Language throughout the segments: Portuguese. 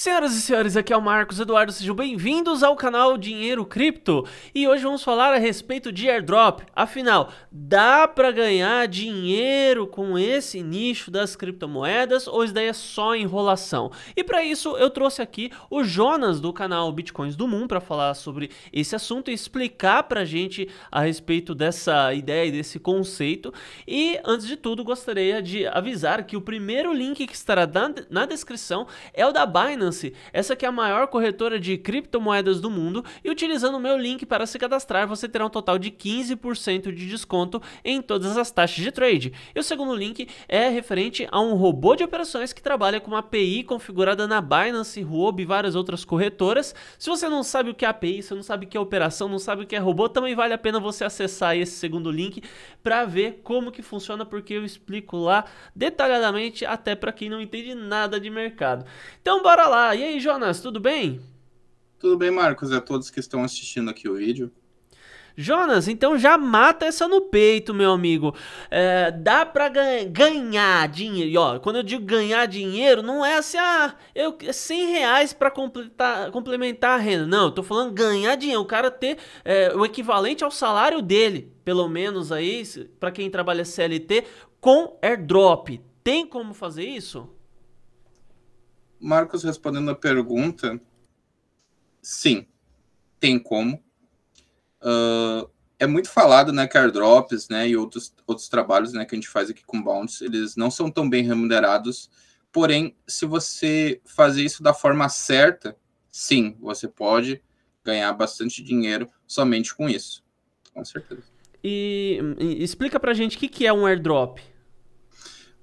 Senhoras e senhores, aqui é o Marcos Eduardo, sejam bem-vindos ao canal Dinheiro Cripto e hoje vamos falar a respeito de airdrop. Afinal, dá para ganhar dinheiro com esse nicho das criptomoedas ou isso daí é só enrolação? E para isso eu trouxe aqui o Jonas do canal Bitcoins do Mundo para falar sobre esse assunto e explicar para a gente a respeito dessa ideia e desse conceito. E antes de tudo, gostaria de avisar que o primeiro link que estará na descrição é o da Binance Binance, essa que é a maior corretora de criptomoedas do mundo, e utilizando o meu link para se cadastrar, você terá um total de 15% de desconto em todas as taxas de trade. E o segundo link é referente a um robô de operações que trabalha com uma API configurada na Binance, Huobi e várias outras corretoras. Se você não sabe o que é API, se não sabe o que é operação, não sabe o que é robô, também vale a pena você acessar esse segundo link para ver como que funciona, porque eu explico lá detalhadamente até para quem não entende nada de mercado. Então bora lá Olá, e aí, Jonas, tudo bem? Tudo bem, Marcos, a é todos que estão assistindo aqui o vídeo. Jonas, então já mata essa no peito, meu amigo. É, dá pra ganha, ganhar dinheiro. E, ó, quando eu digo ganhar dinheiro, não é assim, ah, eu, 100 é reais pra completar, complementar a renda. Não, eu tô falando ganhar dinheiro. O cara ter é, o equivalente ao salário dele, pelo menos aí, para quem trabalha CLT, com airdrop. Tem como fazer isso? Marcos, respondendo a pergunta, sim, tem como. Uh, é muito falado, né, que airdrops, né, e outros, outros trabalhos, né, que a gente faz aqui com bounds, eles não são tão bem remunerados, porém, se você fazer isso da forma certa, sim, você pode ganhar bastante dinheiro somente com isso, com certeza. E, e explica pra gente o que, que é um airdrop.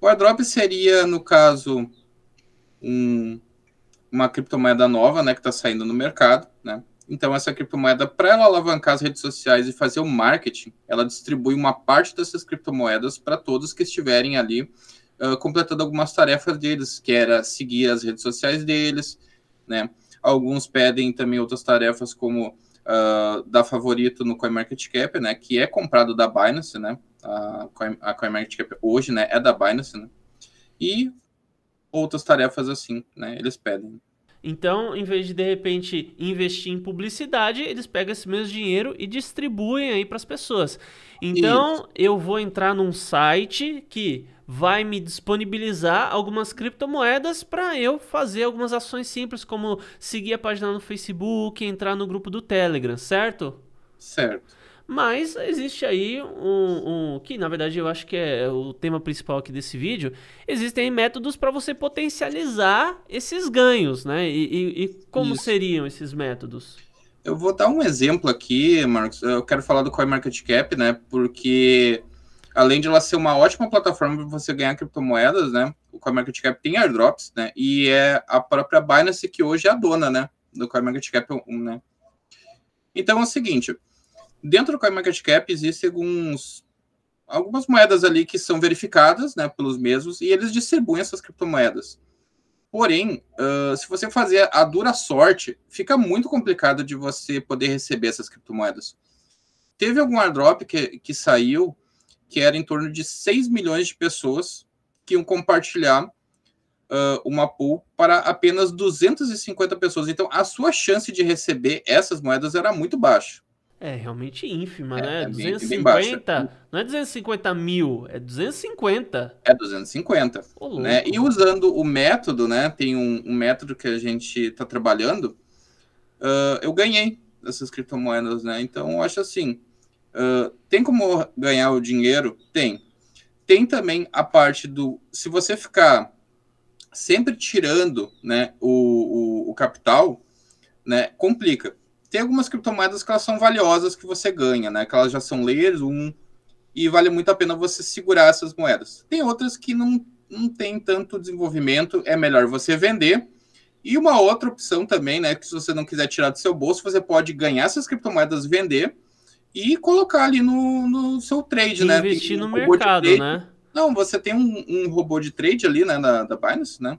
O airdrop seria, no caso, um, uma criptomoeda nova, né, que está saindo no mercado, né? Então essa criptomoeda, para ela alavancar as redes sociais e fazer o marketing, ela distribui uma parte dessas criptomoedas para todos que estiverem ali uh, completando algumas tarefas deles, que era seguir as redes sociais deles, né? Alguns pedem também outras tarefas como uh, dar favorito no CoinMarketCap, né? Que é comprado da Binance, né? A, a CoinMarketCap hoje, né? É da Binance, né? E outras tarefas assim, né? Eles pedem. Então, em vez de de repente investir em publicidade, eles pegam esse mesmo dinheiro e distribuem aí para as pessoas. Então, Isso. eu vou entrar num site que vai me disponibilizar algumas criptomoedas para eu fazer algumas ações simples, como seguir a página no Facebook, entrar no grupo do Telegram, certo? Certo. Mas existe aí um, um, que na verdade eu acho que é o tema principal aqui desse vídeo. Existem métodos para você potencializar esses ganhos, né? E, e, e como Isso. seriam esses métodos? Eu vou dar um exemplo aqui, Marcos. Eu quero falar do CoinMarketCap, né? Porque além de ela ser uma ótima plataforma para você ganhar criptomoedas, né? O CoinMarketCap tem airdrops, né? E é a própria Binance que hoje é a dona, né? Do CoinMarketCap 1, né? Então é o seguinte, dentro do CoinMarketCap existem alguns, algumas moedas ali que são verificadas né, pelos mesmos e eles distribuem essas criptomoedas. Porém, uh, se você fazer a dura sorte, fica muito complicado de você poder receber essas criptomoedas. Teve algum airdrop que, que saiu que era em torno de 6 milhões de pessoas que iam compartilhar uh, uma pool para apenas 250 pessoas. Então, a sua chance de receber essas moedas era muito baixa é realmente ínfima, é, né? É 250, não é 250 mil, é 250. É 250. Pô, né? E usando o método, né? Tem um, um método que a gente está trabalhando. Uh, eu ganhei essas criptomoedas, né? Então, eu acho assim, uh, tem como ganhar o dinheiro? Tem. Tem também a parte do, se você ficar sempre tirando, né, o, o, o capital, né, complica tem algumas criptomoedas que elas são valiosas que você ganha, né? Que elas já são layers 1 e vale muito a pena você segurar essas moedas. Tem outras que não, não tem tanto desenvolvimento, é melhor você vender. E uma outra opção também, né? Que se você não quiser tirar do seu bolso, você pode ganhar essas criptomoedas, vender e colocar ali no, no seu trade, e né? Investir um no mercado, né? Não, você tem um, um robô de trade ali, né? na da Binance, né?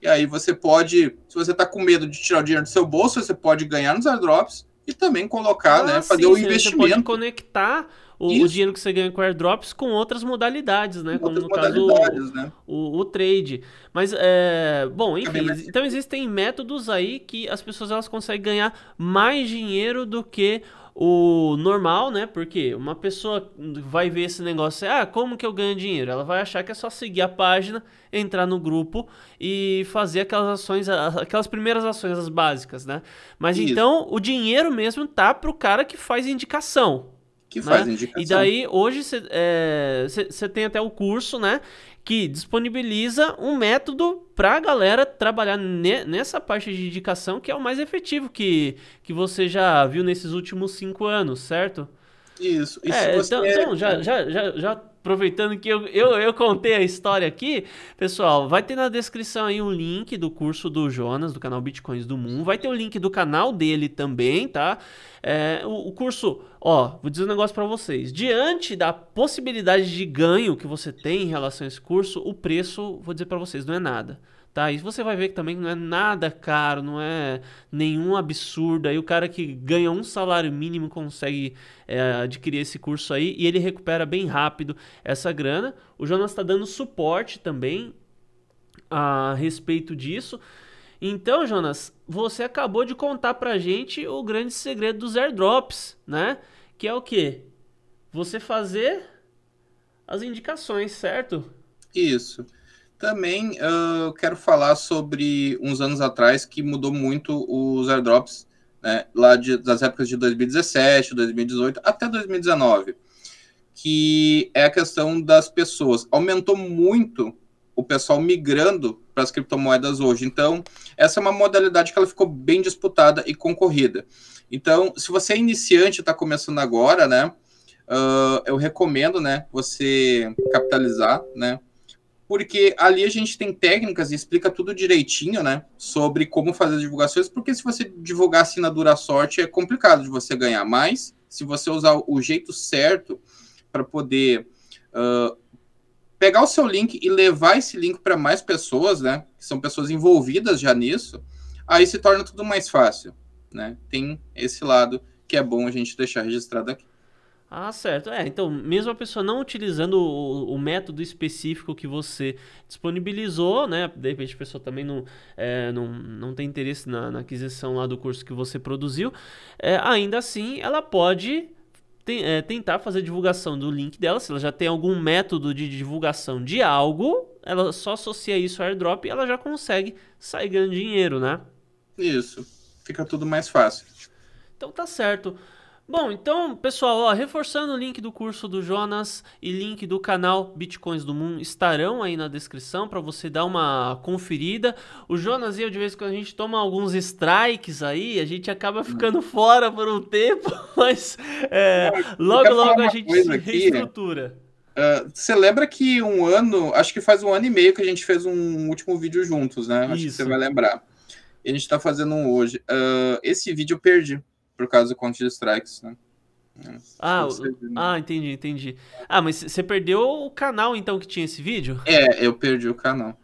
E aí você pode, se você está com medo de tirar o dinheiro do seu bolso, você pode ganhar nos airdrops e também colocar, né, ah, né, fazer sim, o investimento. Você pode conectar o, o, dinheiro que você ganha com airdrops com outras modalidades, né? Com outras como no caso né? o, o, trade. Mas, é, bom, enfim, então existem métodos aí que as pessoas elas conseguem ganhar mais dinheiro do que o normal, né? Porque uma pessoa vai ver esse negócio, ah, como que eu ganho dinheiro? Ela vai achar que é só seguir a página, entrar no grupo e fazer aquelas ações, aquelas primeiras ações as básicas, né? Mas Isso. então o dinheiro mesmo tá pro cara que faz indicação. Que né? faz né? indicação. E daí, hoje, você é, tem até o curso, né? Que disponibiliza um método para a galera trabalhar ne, nessa parte de indicação que é o mais efetivo que, que você já viu nesses últimos cinco anos, certo? Isso. E é, então, então, já, já, já, já aproveitando que eu, eu, eu contei a história aqui, pessoal, vai ter na descrição aí um link do curso do Jonas, do canal Bitcoins do Moon. Vai ter o link do canal dele também, tá? É, o, o curso, ó, vou dizer um negócio para vocês. Diante da possibilidade de ganho que você tem em relação a esse curso, o preço, vou dizer para vocês, não é nada. Tá? E você vai ver que também não é nada caro, não é nenhum absurdo. Aí o cara que ganha um salário mínimo consegue é, adquirir esse curso aí e ele recupera bem rápido essa grana. O Jonas está dando suporte também a respeito disso. Então, Jonas, você acabou de contar pra gente o grande segredo dos airdrops, né? Que é o quê? Você fazer as indicações, certo? Isso. Também uh, quero falar sobre uns anos atrás que mudou muito os airdrops, né, lá de, das épocas de 2017, 2018 até 2019, que é a questão das pessoas. Aumentou muito o pessoal migrando para as criptomoedas hoje. Então, essa é uma modalidade que ela ficou bem disputada e concorrida. Então, se você é iniciante, está começando agora, né? Uh, eu recomendo, né? Você capitalizar, né? porque ali a gente tem técnicas e explica tudo direitinho, né? Sobre como fazer divulgações, porque se você divulgar assim na dura sorte, é complicado de você ganhar. Mas se você usar o jeito certo para poder uh, pegar o seu link e levar esse link para mais pessoas, né? Que são pessoas envolvidas já nisso, aí se torna tudo mais fácil, né? Tem esse lado que é bom a gente deixar registrado aqui. Ah, certo. É, então, mesmo a pessoa não utilizando o, o, método específico que você disponibilizou, né? De repente a pessoa também não, é, não, não tem interesse na, na, aquisição lá do curso que você produziu, é, ainda assim ela pode tem, é, tentar fazer divulgação do link dela. Se ela já tem algum método de divulgação de algo, ela só associa isso ao airdrop e ela já consegue sair ganhando dinheiro, né? Isso. Fica tudo mais fácil. Então tá certo. Bom, então, pessoal, ó, reforçando o link do curso do Jonas e link do canal Bitcoins do Moon estarão aí na descrição para você dar uma conferida. O Jonas e eu, de vez em quando, a gente toma alguns strikes aí, a gente acaba ficando hum. fora por um tempo, mas é, é logo, logo a gente se reestrutura. Uh, você lembra que um ano, acho que faz um ano e meio que a gente fez um último vídeo juntos, né? Acho Isso. que você vai lembrar. E a gente está fazendo um hoje. Uh, esse vídeo eu perdi por causa do de Strikes, né? É. Ah, né? ah, entendi, entendi. Ah, mas você perdeu o canal então que tinha esse vídeo? É, eu perdi o canal.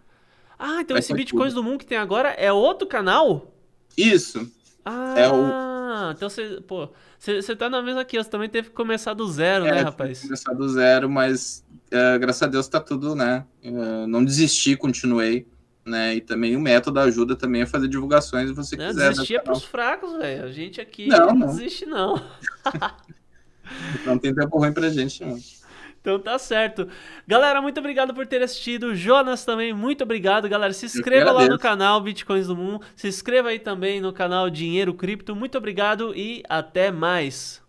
Ah, então esse Bitcoins do Moon que tem agora é outro canal? Isso. Ah, é o... então você, pô, você, tá na mesma que eu, você também teve que começar do zero, é, né, rapaz? Começar do zero, mas é, graças a Deus tá tudo, né? É, não desisti, continuei né? E também o método ajuda também a fazer divulgações se você não, quiser. Né, Desistia é para os fracos, velho. A gente aqui não, não, não. desiste, não. Então não tem tempo ruim pra gente, não. Então tá certo. Galera, muito obrigado por ter assistido. Jonas também, muito obrigado, galera. Se inscreva lá no canal Bitcoins do Mundo. Se inscreva aí também no canal Dinheiro Cripto. Muito obrigado e até mais.